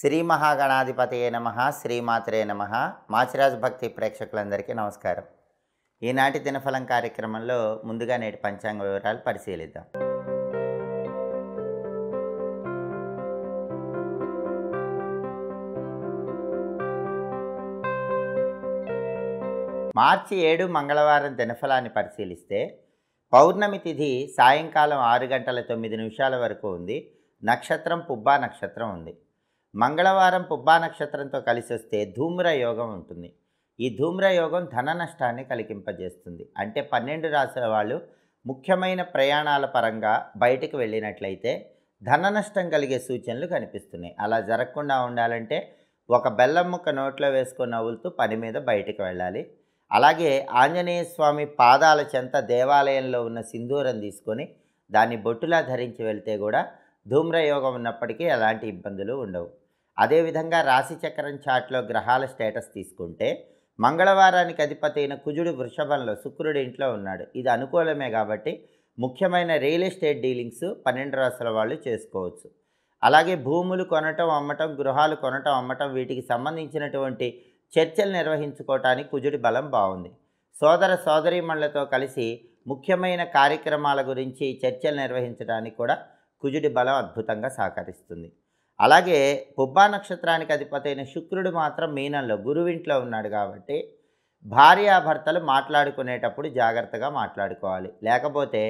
శ్రీ మహాగణాధిపతయే నమ శ్రీమాత్రే నమ మాచిరాజ్ భక్తి ప్రేక్షకులందరికీ నమస్కారం ఈనాటి దినఫలం కార్యక్రమంలో ముందుగా నేటి పంచాంగ వివరాలు పరిశీలిద్దాం మార్చి ఏడు మంగళవారం దినఫలాన్ని పరిశీలిస్తే పౌర్ణమి తిథి సాయంకాలం ఆరు గంటల తొమ్మిది నిమిషాల వరకు ఉంది నక్షత్రం పుబ్బా నక్షత్రం ఉంది మంగళవారం పుబ్బా నక్షత్రంతో కలిసి వస్తే ధూమ్ర యోగం ఉంటుంది ఈ ధూమ్ర యోగం ధన నష్టాన్ని కలిగింపజేస్తుంది అంటే పన్నెండు రాసుల వాళ్ళు ముఖ్యమైన ప్రయాణాల పరంగా బయటకు వెళ్ళినట్లయితే ధన నష్టం కలిగే సూచనలు కనిపిస్తున్నాయి అలా జరగకుండా ఉండాలంటే ఒక బెల్లం ముక్క నోట్లో వేసుకొని నవ్వులుతూ పని మీద బయటకు వెళ్ళాలి అలాగే ఆంజనేయ స్వామి పాదాల చెంత దేవాలయంలో ఉన్న సింధూరం తీసుకొని దాన్ని బొట్టులా ధరించి వెళ్తే కూడా ధూమ్రయోగం ఉన్నప్పటికీ ఎలాంటి ఇబ్బందులు ఉండవు అదేవిధంగా రాశి చక్రం చాట్లో గ్రహాల స్టేటస్ తీసుకుంటే మంగళవారానికి అధిపతి అయిన కుజుడు వృషభంలో శుక్రుడు ఇంట్లో ఉన్నాడు ఇది అనుకూలమే కాబట్టి ముఖ్యమైన రియల్ ఎస్టేట్ డీలింగ్స్ పన్నెండు రాసుల వాళ్ళు చేసుకోవచ్చు అలాగే భూములు కొనటం అమ్మటం గృహాలు కొనటం అమ్మటం వీటికి సంబంధించినటువంటి చర్చలు నిర్వహించుకోవటానికి కుజుడి బలం బాగుంది సోదర సోదరీమణులతో కలిసి ముఖ్యమైన కార్యక్రమాల గురించి చర్చలు నిర్వహించడానికి కూడా కుజుడి బలం అద్భుతంగా సహకరిస్తుంది అలాగే పుబ్బా నక్షత్రానికి అధిపతైన శుక్రుడు మాత్రం మీనంలో గురువింట్లో ఉన్నాడు కాబట్టి భార్యాభర్తలు మాట్లాడుకునేటప్పుడు జాగ్రత్తగా మాట్లాడుకోవాలి లేకపోతే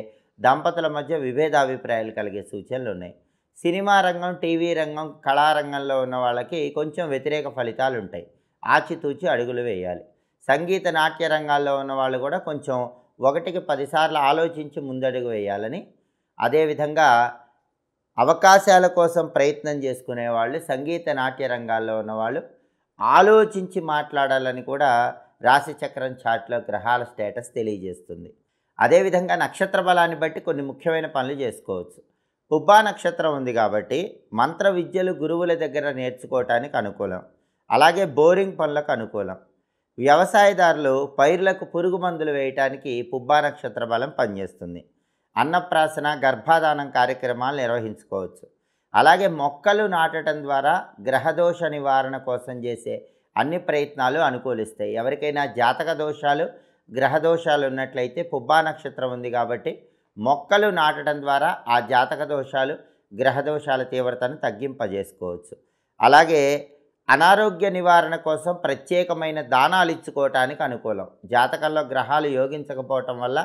దంపతుల మధ్య విభేదాభిప్రాయాలు కలిగే సూచనలు ఉన్నాయి సినిమా రంగం టీవీ రంగం కళారంగంలో ఉన్న వాళ్ళకి కొంచెం వ్యతిరేక ఫలితాలు ఉంటాయి ఆచితూచి అడుగులు వేయాలి సంగీత నాట్య రంగాల్లో ఉన్న వాళ్ళు కూడా కొంచెం ఒకటికి పదిసార్లు ఆలోచించి ముందడుగు వేయాలని అదేవిధంగా అవకాశాల కోసం ప్రయత్నం చేసుకునే వాళ్ళు సంగీత నాట్య రంగాల్లో ఉన్నవాళ్ళు ఆలోచించి మాట్లాడాలని కూడా రాశిచక్రం చాట్లో గ్రహాల స్టేటస్ తెలియజేస్తుంది అదేవిధంగా నక్షత్ర బలాన్ని బట్టి కొన్ని ముఖ్యమైన పనులు చేసుకోవచ్చు పుబ్బా నక్షత్రం ఉంది కాబట్టి మంత్ర విద్యలు గురువుల దగ్గర నేర్చుకోవటానికి అనుకూలం అలాగే బోరింగ్ పనులకు అనుకూలం వ్యవసాయదారులు పైర్లకు పురుగు మందులు వేయటానికి పుబ్బా నక్షత్ర బలం పనిచేస్తుంది అన్నప్రాసన గర్భాధానం కార్యక్రమాలు నిర్వహించుకోవచ్చు అలాగే మొక్కలు నాటడం ద్వారా గ్రహదోష నివారణ కోసం చేసే అన్ని ప్రయత్నాలు అనుకూలిస్తాయి ఎవరికైనా జాతక దోషాలు గ్రహదోషాలు ఉన్నట్లయితే పుబ్బా నక్షత్రం ఉంది కాబట్టి మొక్కలు నాటడం ద్వారా ఆ జాతక దోషాలు గ్రహదోషాల తీవ్రతను తగ్గింపజేసుకోవచ్చు అలాగే అనారోగ్య నివారణ కోసం ప్రత్యేకమైన దానాలు ఇచ్చుకోవటానికి అనుకూలం జాతకంలో గ్రహాలు యోగించకపోవటం వల్ల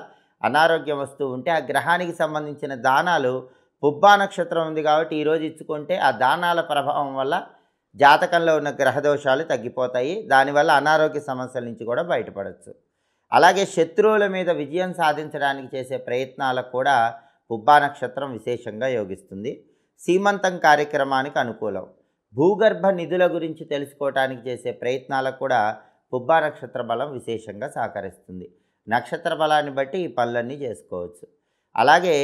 అనారోగ్యం వస్తూ ఉంటే ఆ గ్రహానికి సంబంధించిన దానాలు పుబ్బా నక్షత్రం ఉంది కాబట్టి ఈరోజు ఇచ్చుకుంటే ఆ దానాల ప్రభావం వల్ల జాతకంలో ఉన్న గ్రహదోషాలు తగ్గిపోతాయి దానివల్ల అనారోగ్య సమస్యల నుంచి కూడా బయటపడవచ్చు అలాగే శత్రువుల మీద విజయం సాధించడానికి చేసే ప్రయత్నాలకు కూడా పుబ్బా నక్షత్రం విశేషంగా యోగిస్తుంది సీమంతం కార్యక్రమానికి అనుకూలం భూగర్భ నిధుల గురించి తెలుసుకోవటానికి చేసే ప్రయత్నాలకు కూడా పుబ్బా నక్షత్ర బలం విశేషంగా సహకరిస్తుంది నక్షత్ర ఫలాన్ని బట్టి ఈ పనులన్నీ చేసుకోవచ్చు అలాగే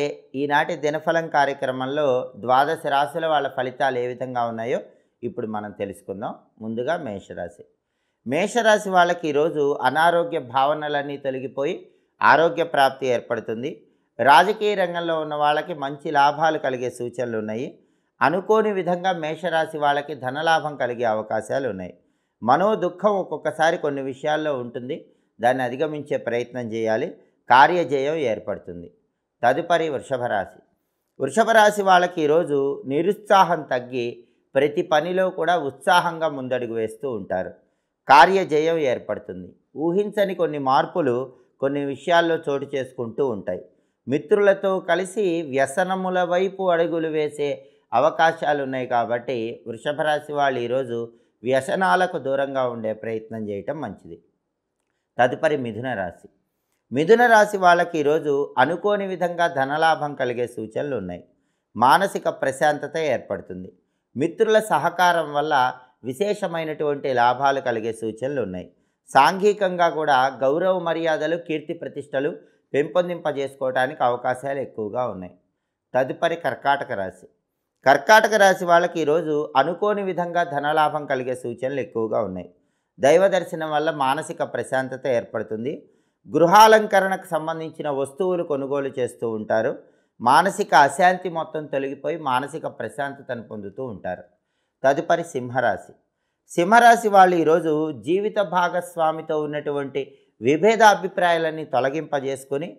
ఈనాటి దినఫలం కార్యక్రమంలో ద్వాదశ రాశుల వాళ్ళ ఫలితాలు ఏ విధంగా ఉన్నాయో ఇప్పుడు మనం తెలుసుకుందాం ముందుగా మేషరాశి మేషరాశి వాళ్ళకి ఈరోజు అనారోగ్య భావనలన్నీ తొలగిపోయి ఆరోగ్య ప్రాప్తి ఏర్పడుతుంది రాజకీయ రంగంలో ఉన్న వాళ్ళకి మంచి లాభాలు కలిగే సూచనలు ఉన్నాయి అనుకోని విధంగా మేషరాశి వాళ్ళకి ధనలాభం కలిగే అవకాశాలు ఉన్నాయి మనో దుఃఖం ఒక్కొక్కసారి కొన్ని విషయాల్లో ఉంటుంది దాన్ని అధిగమించే ప్రయత్నం చేయాలి కార్యజయం ఏర్పడుతుంది తదుపరి వృషభ రాశి వృషభ రాశి వాళ్ళకి ఈరోజు నిరుత్సాహం తగ్గి ప్రతి పనిలో కూడా ఉత్సాహంగా ముందడుగు వేస్తూ ఉంటారు కార్యజయం ఏర్పడుతుంది ఊహించని కొన్ని మార్పులు కొన్ని విషయాల్లో చోటు చేసుకుంటూ ఉంటాయి మిత్రులతో కలిసి వ్యసనముల వైపు అడుగులు వేసే అవకాశాలు ఉన్నాయి కాబట్టి వృషభ రాశి వాళ్ళు ఈరోజు వ్యసనాలకు దూరంగా ఉండే ప్రయత్నం చేయటం మంచిది తదుపరి మిథున రాశి మిథున రాశి వాళ్ళకి ఈరోజు అనుకోని విధంగా ధనలాభం కలిగే సూచనలు ఉన్నాయి మానసిక ప్రశాంతత ఏర్పడుతుంది మిత్రుల సహకారం వల్ల విశేషమైనటువంటి లాభాలు కలిగే సూచనలు ఉన్నాయి సాంఘికంగా కూడా గౌరవ మర్యాదలు కీర్తి ప్రతిష్టలు పెంపొందింపజేసుకోవడానికి అవకాశాలు ఎక్కువగా ఉన్నాయి తదుపరి కర్కాటక రాశి కర్కాటక రాశి వాళ్ళకి ఈరోజు అనుకోని విధంగా ధనలాభం కలిగే సూచనలు ఎక్కువగా ఉన్నాయి దైవ దర్శనం వల్ల మానసిక ప్రశాంతత ఏర్పడుతుంది గృహాలంకరణకు సంబంధించిన వస్తువులు కొనుగోలు చేస్తూ ఉంటారు మానసిక అశాంతి మొత్తం తొలగిపోయి మానసిక ప్రశాంతతను పొందుతూ ఉంటారు తదుపరి సింహరాశి సింహరాశి వాళ్ళు ఈరోజు జీవిత భాగస్వామితో ఉన్నటువంటి విభేద అభిప్రాయాలన్నీ తొలగింపజేసుకొని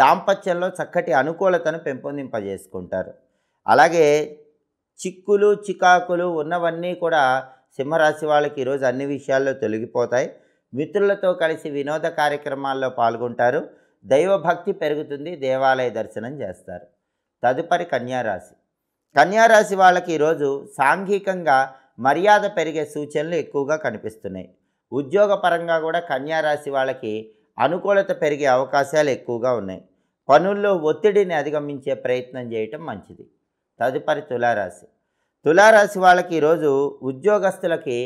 దాంపత్యంలో చక్కటి అనుకూలతను పెంపొందింపజేసుకుంటారు అలాగే చిక్కులు చికాకులు ఉన్నవన్నీ కూడా సింహరాశి వాళ్ళకి ఈరోజు అన్ని విషయాల్లో తొలగిపోతాయి మిత్రులతో కలిసి వినోద కార్యక్రమాల్లో పాల్గొంటారు దైవభక్తి పెరుగుతుంది దేవాలయ దర్శనం చేస్తారు తదుపరి కన్యారాశి కన్యారాశి వాళ్ళకి ఈరోజు సాంఘికంగా మర్యాద పెరిగే సూచనలు ఎక్కువగా కనిపిస్తున్నాయి ఉద్యోగపరంగా కూడా కన్యారాశి వాళ్ళకి అనుకూలత పెరిగే అవకాశాలు ఎక్కువగా ఉన్నాయి పనుల్లో ఒత్తిడిని అధిగమించే ప్రయత్నం చేయటం మంచిది తదుపరి తులారాశి తులారాశి వాళ్ళకి ఈరోజు ఉద్యోగస్తులకి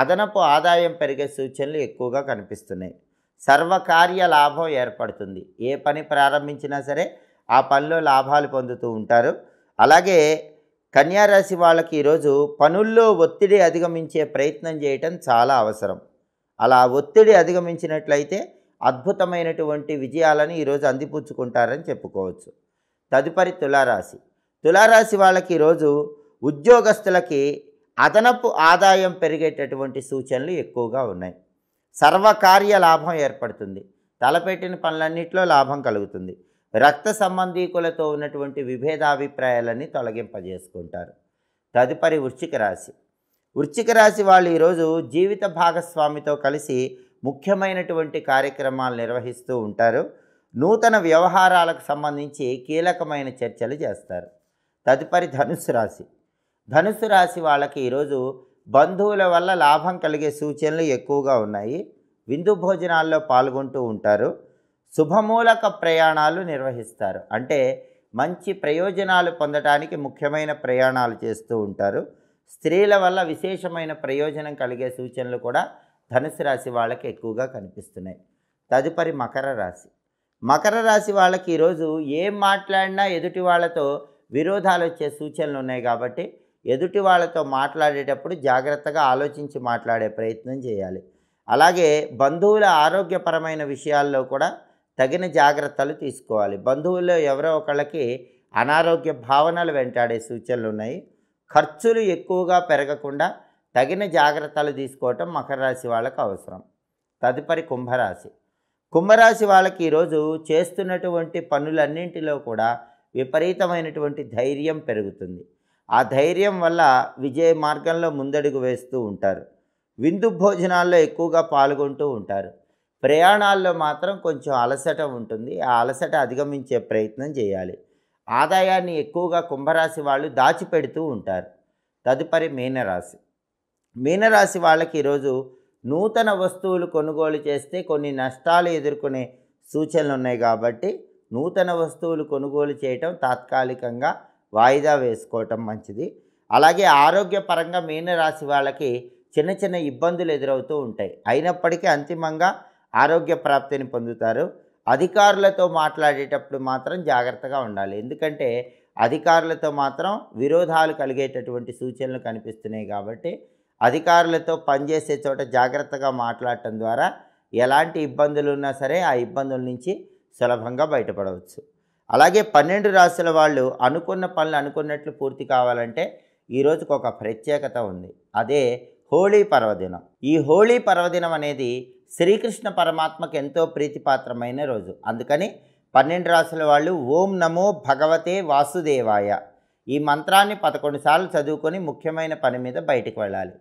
అదనపు ఆదాయం పెరిగే సూచనలు ఎక్కువగా కనిపిస్తున్నాయి సర్వకార్య లాభం ఏర్పడుతుంది ఏ పని ప్రారంభించినా సరే ఆ పనిలో లాభాలు పొందుతూ ఉంటారు అలాగే కన్యారాశి వాళ్ళకి ఈరోజు పనుల్లో ఒత్తిడి అధిగమించే ప్రయత్నం చేయటం చాలా అవసరం అలా ఒత్తిడి అధిగమించినట్లయితే అద్భుతమైనటువంటి విజయాలను ఈరోజు అందిపుచ్చుకుంటారని చెప్పుకోవచ్చు తదుపరి తులారాశి తులారాశి వాళ్ళకి ఈరోజు ఉద్యోగస్తులకి అదనపు ఆదాయం పెరిగేటటువంటి సూచనలు ఎక్కువగా ఉన్నాయి సర్వకార్య లాభం ఏర్పడుతుంది తలపెట్టిన పనులన్నింటిలో లాభం కలుగుతుంది రక్త సంబంధీకులతో ఉన్నటువంటి విభేదాభిప్రాయాలన్నీ తొలగింపజేసుకుంటారు తదుపరి వృశ్చిక రాశి వృశ్చిక రాశి వాళ్ళు ఈరోజు జీవిత భాగస్వామితో కలిసి ముఖ్యమైనటువంటి కార్యక్రమాలు నిర్వహిస్తూ ఉంటారు నూతన వ్యవహారాలకు సంబంధించి కీలకమైన చర్చలు చేస్తారు తదుపరి ధనుసు రాశి ధనుసు రాశి వాళ్ళకి ఈరోజు బంధువుల వల్ల లాభం కలిగే సూచనలు ఎక్కువగా ఉన్నాయి విందు భోజనాల్లో పాల్గొంటూ ఉంటారు శుభమూలక ప్రయాణాలు నిర్వహిస్తారు అంటే మంచి ప్రయోజనాలు పొందటానికి ముఖ్యమైన ప్రయాణాలు చేస్తూ ఉంటారు స్త్రీల వల్ల విశేషమైన ప్రయోజనం కలిగే సూచనలు కూడా ధనుసు రాశి వాళ్ళకి ఎక్కువగా కనిపిస్తున్నాయి తదుపరి మకర రాశి మకర రాశి వాళ్ళకి ఈరోజు ఏం మాట్లాడినా ఎదుటి వాళ్ళతో విరోధాలు వచ్చే సూచనలు ఉన్నాయి కాబట్టి ఎదుటి వాళ్ళతో మాట్లాడేటప్పుడు జాగ్రత్తగా ఆలోచించి మాట్లాడే ప్రయత్నం చేయాలి అలాగే బంధువుల ఆరోగ్యపరమైన విషయాల్లో కూడా తగిన జాగ్రత్తలు తీసుకోవాలి బంధువుల్లో ఎవరో ఒకళ్ళకి అనారోగ్య భావనలు వెంటాడే సూచనలు ఉన్నాయి ఖర్చులు ఎక్కువగా పెరగకుండా తగిన జాగ్రత్తలు తీసుకోవటం మకర రాశి వాళ్ళకు అవసరం తదుపరి కుంభరాశి కుంభరాశి వాళ్ళకి ఈరోజు చేస్తున్నటువంటి పనులన్నింటిలో కూడా విపరీతమైనటువంటి ధైర్యం పెరుగుతుంది ఆ ధైర్యం వల్ల విజయ మార్గంలో ముందడుగు వేస్తూ ఉంటారు విందు భోజనాల్లో ఎక్కువగా పాల్గొంటూ ఉంటారు ప్రయాణాల్లో మాత్రం కొంచెం అలసట ఉంటుంది ఆ అలసట అధిగమించే ప్రయత్నం చేయాలి ఆదాయాన్ని ఎక్కువగా కుంభరాశి వాళ్ళు దాచిపెడుతూ ఉంటారు తదుపరి మీనరాశి మీనరాశి వాళ్ళకి ఈరోజు నూతన వస్తువులు కొనుగోలు చేస్తే కొన్ని నష్టాలు ఎదుర్కొనే సూచనలు ఉన్నాయి కాబట్టి నూతన వస్తువులు కొనుగోలు చేయటం తాత్కాలికంగా వాయిదా వేసుకోవటం మంచిది అలాగే ఆరోగ్యపరంగా మీనరాశి వాళ్ళకి చిన్న చిన్న ఇబ్బందులు ఎదురవుతూ ఉంటాయి అయినప్పటికీ అంతిమంగా ఆరోగ్య ప్రాప్తిని పొందుతారు అధికారులతో మాట్లాడేటప్పుడు మాత్రం జాగ్రత్తగా ఉండాలి ఎందుకంటే అధికారులతో మాత్రం విరోధాలు కలిగేటటువంటి సూచనలు కనిపిస్తున్నాయి కాబట్టి అధికారులతో పనిచేసే చోట జాగ్రత్తగా మాట్లాడటం ద్వారా ఎలాంటి ఇబ్బందులు ఉన్నా సరే ఆ ఇబ్బందుల నుంచి సులభంగా బయటపడవచ్చు అలాగే పన్నెండు రాశుల వాళ్ళు అనుకున్న పనులు అనుకున్నట్లు పూర్తి కావాలంటే ఈ రోజుకు ఒక ప్రత్యేకత ఉంది అదే హోళీ పర్వదినం ఈ హోళీ పర్వదినం అనేది శ్రీకృష్ణ పరమాత్మకు ఎంతో ప్రీతిపాత్రమైన రోజు అందుకని పన్నెండు రాసుల వాళ్ళు ఓం నమో భగవతే వాసుదేవాయ ఈ మంత్రాన్ని పదకొండు సార్లు చదువుకొని ముఖ్యమైన పని మీద బయటకు వెళ్ళాలి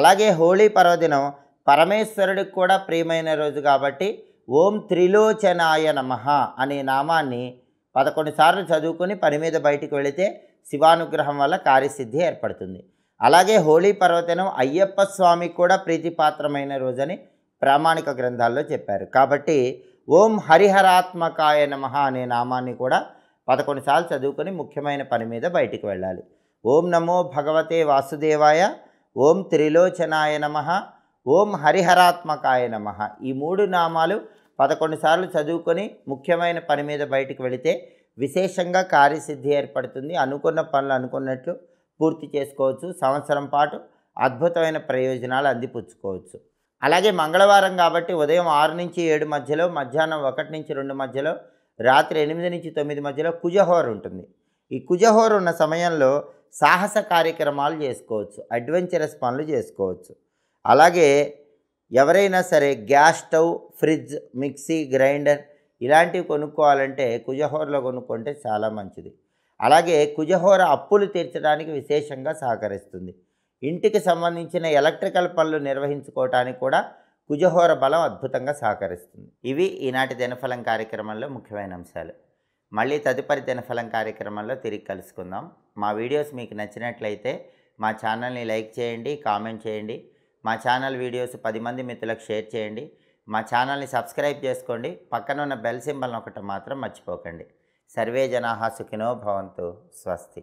అలాగే హోళీ పర్వదినం పరమేశ్వరుడికి కూడా ప్రియమైన రోజు కాబట్టి ఓం త్రిలోచనాయ నమ అనే నామాన్ని పదకొండు సార్లు చదువుకొని పని మీద బయటికి వెళితే శివానుగ్రహం వల్ల కార్యసిద్ధి ఏర్పడుతుంది అలాగే హోళీ పర్వతనం అయ్యప్ప స్వామికి కూడా ప్రీతిపాత్రమైన రోజని ప్రామాణిక గ్రంథాల్లో చెప్పారు కాబట్టి ఓం హరిహరాత్మకాయ నమ అనే నామాన్ని కూడా పదకొండు సార్లు చదువుకొని ముఖ్యమైన పని మీద బయటికి వెళ్ళాలి ఓం నమో భగవతే వాసుదేవాయ ఓం త్రిలోచనాయ నమ ఓం హరిహరాత్మకాయ నమ ఈ మూడు నామాలు పదకొండు సార్లు చదువుకొని ముఖ్యమైన పని మీద బయటికి వెళితే విశేషంగా కార్యసిద్ధి ఏర్పడుతుంది అనుకున్న పనులు అనుకున్నట్లు పూర్తి చేసుకోవచ్చు సంవత్సరం పాటు అద్భుతమైన ప్రయోజనాలు అందిపుచ్చుకోవచ్చు అలాగే మంగళవారం కాబట్టి ఉదయం ఆరు నుంచి ఏడు మధ్యలో మధ్యాహ్నం ఒకటి నుంచి రెండు మధ్యలో రాత్రి ఎనిమిది నుంచి తొమ్మిది మధ్యలో కుజహోర్ ఉంటుంది ఈ కుజహోర్ ఉన్న సమయంలో సాహస కార్యక్రమాలు చేసుకోవచ్చు అడ్వెంచరస్ పనులు చేసుకోవచ్చు అలాగే ఎవరైనా సరే gas stove fridge mixie grinder ఇలాంటివి కొనుక్కోవాలంటే కుజహోరలో కొనుక్కుంటే చాలా మంచిది అలాగే కుజహోర అప్పులు తీర్చడానికి విశేషంగా సహకరిస్తుంది ఇంటికి సంబంధించిన ఎలక్ట్రికల్ పనులు నిర్వహించుకోవటానికి కూడా కుజహోర బలం అద్భుతంగా సహకరిస్తుంది ఇవి ఈనాటి దినఫలం కార్యక్రమంలో ముఖ్యమైన అంశాలు మళ్ళీ తదుపరి దినఫలం కార్యక్రమంలో తిరిగి కలుసుకుందాం మా వీడియోస్ మీకు నచ్చినట్లయితే మా ఛానల్ని లైక్ చేయండి కామెంట్ చేయండి మా ఛానల్ వీడియోస్ పది మంది మిత్రులకు షేర్ చేయండి మా ఛానల్ని సబ్స్క్రైబ్ చేసుకోండి పక్కన ఉన్న బెల్ సింబల్ ఒకటి మాత్రం మర్చిపోకండి సర్వే జనాహా సుఖినో భవంతు స్వస్తి